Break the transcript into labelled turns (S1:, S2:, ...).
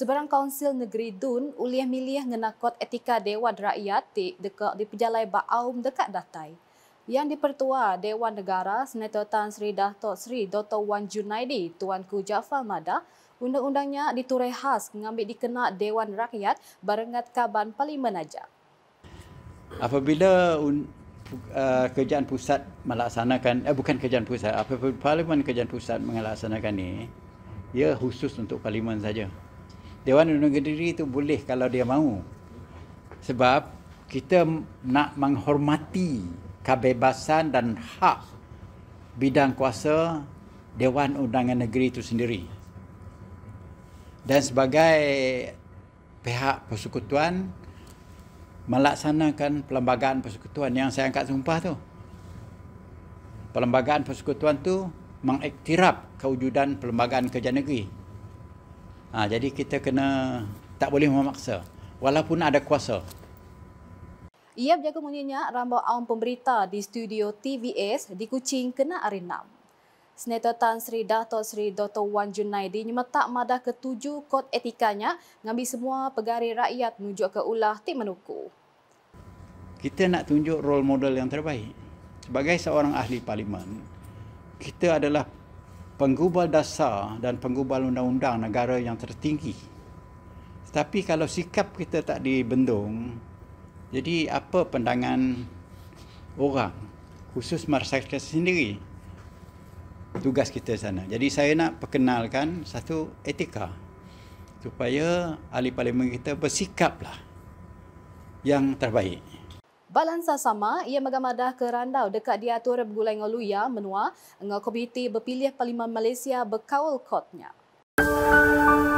S1: Sebarang kaunsil negeri Dun uliah milih ngenakot etika Dewan Rakyat di dekat di Pejalai Baum dekat Datai. Yang dipertua Dewan Negara Senator Tan Sri Dato' Sri Dr. Wan Junaidi Tuanku Jafar Mada undang-undangnya diturai khas mengambil dikenak Dewan Rakyat barengat kaban Parlimen Aja.
S2: Apabila un, uh, kerjaan pusat melaksanakan, eh, bukan kerjaan pusat, apabila Parlimen kerjaan pusat melaksanakan ini, ia khusus untuk Parlimen saja. Dewan Undang Negeri itu boleh kalau dia mahu. Sebab kita nak menghormati kebebasan dan hak bidang kuasa Dewan Undangan Negeri itu sendiri. Dan sebagai pihak persekutuan melaksanakan perlembagaan persekutuan yang saya angkat sumpah tu. Perlembagaan persekutuan tu mengiktiraf kewujudan perlembagaan kerja negeri Ha, jadi kita kena tak boleh memaksa walaupun ada kuasa.
S1: Ia berjaga munyinya rambut awam pemberita di studio TVS di Kuching kena arinam. Senator Tan Sri Dato' Sri Dato Wan Junaidi nyemetak madah ketujuh kod etikanya ngambil semua pegari rakyat menuju ke ulah tim menuku.
S2: Kita nak tunjuk role model yang terbaik. Sebagai seorang ahli parlimen, kita adalah penggubal dasar dan penggubal undang-undang negara yang tertinggi. Tapi kalau sikap kita tak dibendung, jadi apa pandangan orang khusus masyarakat sendiri tugas kita sana. Jadi saya nak perkenalkan satu etika supaya ahli parlimen kita bersikaplah yang terbaik.
S1: Balansa sama ia mengamadah ke randau dekat diatur Bulai Ngoluya menua dengan komiti berpilih Parlimen Malaysia berkawal kotnya. Musik